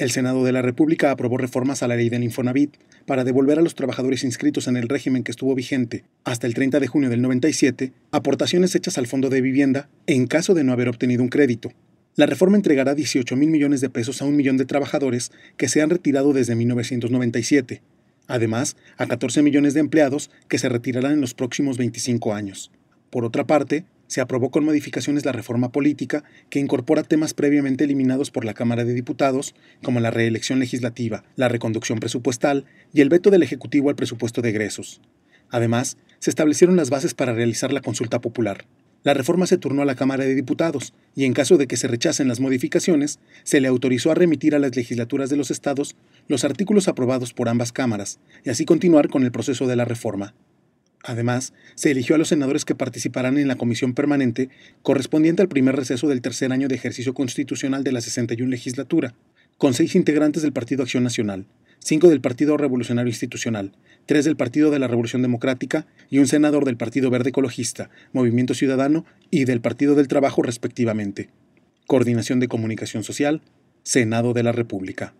El Senado de la República aprobó reformas a la ley del Infonavit para devolver a los trabajadores inscritos en el régimen que estuvo vigente hasta el 30 de junio del 97 aportaciones hechas al Fondo de Vivienda en caso de no haber obtenido un crédito. La reforma entregará 18 mil millones de pesos a un millón de trabajadores que se han retirado desde 1997, además a 14 millones de empleados que se retirarán en los próximos 25 años. Por otra parte, se aprobó con modificaciones la reforma política que incorpora temas previamente eliminados por la Cámara de Diputados, como la reelección legislativa, la reconducción presupuestal y el veto del Ejecutivo al presupuesto de egresos. Además, se establecieron las bases para realizar la consulta popular. La reforma se turnó a la Cámara de Diputados y en caso de que se rechacen las modificaciones, se le autorizó a remitir a las legislaturas de los estados los artículos aprobados por ambas cámaras y así continuar con el proceso de la reforma. Además, se eligió a los senadores que participarán en la comisión permanente correspondiente al primer receso del tercer año de ejercicio constitucional de la 61 legislatura, con seis integrantes del Partido Acción Nacional, cinco del Partido Revolucionario Institucional, tres del Partido de la Revolución Democrática y un senador del Partido Verde Ecologista, Movimiento Ciudadano y del Partido del Trabajo respectivamente. Coordinación de Comunicación Social, Senado de la República.